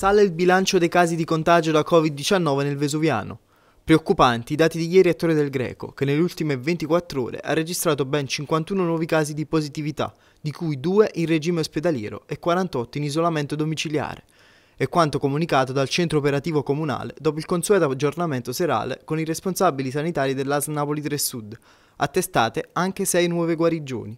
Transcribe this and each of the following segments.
Sale il bilancio dei casi di contagio da Covid-19 nel Vesuviano. Preoccupanti i dati di ieri a Torre del Greco, che nelle ultime 24 ore ha registrato ben 51 nuovi casi di positività, di cui 2 in regime ospedaliero e 48 in isolamento domiciliare. È quanto comunicato dal centro operativo comunale dopo il consueto aggiornamento serale con i responsabili sanitari dell'AS Napoli 3 Sud, attestate anche 6 nuove guarigioni.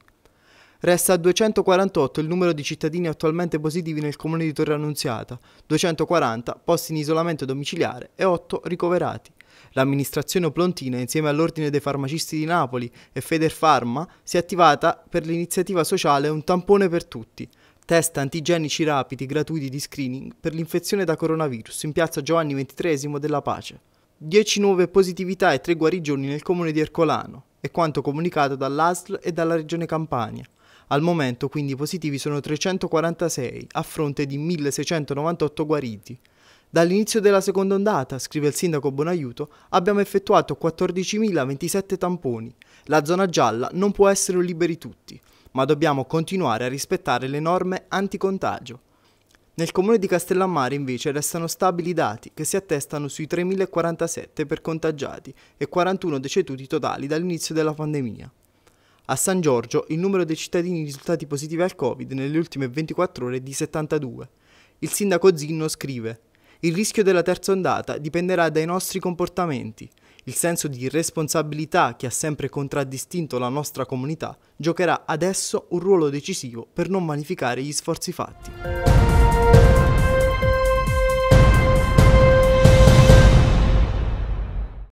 Resta a 248 il numero di cittadini attualmente positivi nel comune di Torre Annunziata, 240 posti in isolamento domiciliare e 8 ricoverati. L'amministrazione Plontina, insieme all'Ordine dei Farmacisti di Napoli e Federfarma, si è attivata per l'iniziativa sociale Un tampone per tutti. Test antigenici rapidi gratuiti di screening per l'infezione da coronavirus in piazza Giovanni XXIII della Pace. 10 nuove positività e 3 guarigioni nel comune di Ercolano, è quanto comunicato dall'ASL e dalla Regione Campania. Al momento quindi i positivi sono 346 a fronte di 1698 guariti. Dall'inizio della seconda ondata, scrive il sindaco Bonaiuto, abbiamo effettuato 14.027 tamponi. La zona gialla non può essere un liberi tutti, ma dobbiamo continuare a rispettare le norme anticontagio. Nel comune di Castellammare invece restano stabili i dati che si attestano sui 3.047 per contagiati e 41 deceduti totali dall'inizio della pandemia. A San Giorgio il numero dei cittadini risultati positivi al Covid nelle ultime 24 ore è di 72. Il sindaco Zinno scrive il rischio della terza ondata dipenderà dai nostri comportamenti. Il senso di responsabilità che ha sempre contraddistinto la nostra comunità giocherà adesso un ruolo decisivo per non vanificare gli sforzi fatti.